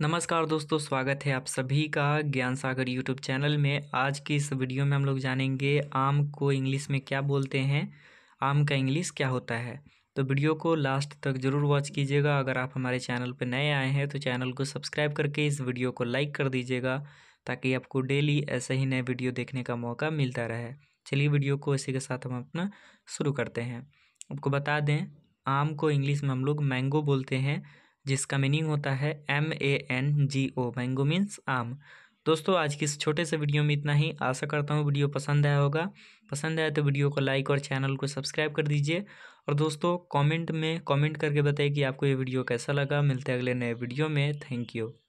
नमस्कार दोस्तों स्वागत है आप सभी का ज्ञान सागर यूट्यूब चैनल में आज की इस वीडियो में हम लोग जानेंगे आम को इंग्लिश में क्या बोलते हैं आम का इंग्लिश क्या होता है तो वीडियो को लास्ट तक ज़रूर वॉच कीजिएगा अगर आप हमारे चैनल पर नए आए हैं तो चैनल को सब्सक्राइब करके इस वीडियो को लाइक कर दीजिएगा ताकि आपको डेली ऐसे ही नए वीडियो देखने का मौका मिलता रहे चलिए वीडियो को इसी के साथ हम अपना शुरू करते हैं आपको बता दें आम को इंग्लिश में हम लोग मैंगो बोलते हैं जिसका मीनिंग होता है M A N G O mango means आम दोस्तों आज की इस छोटे से वीडियो में इतना ही आशा करता हूँ वीडियो पसंद आया होगा पसंद आया तो वीडियो को लाइक और चैनल को सब्सक्राइब कर दीजिए और दोस्तों कमेंट में कमेंट करके बताइए कि आपको ये वीडियो कैसा लगा मिलते हैं अगले नए वीडियो में थैंक यू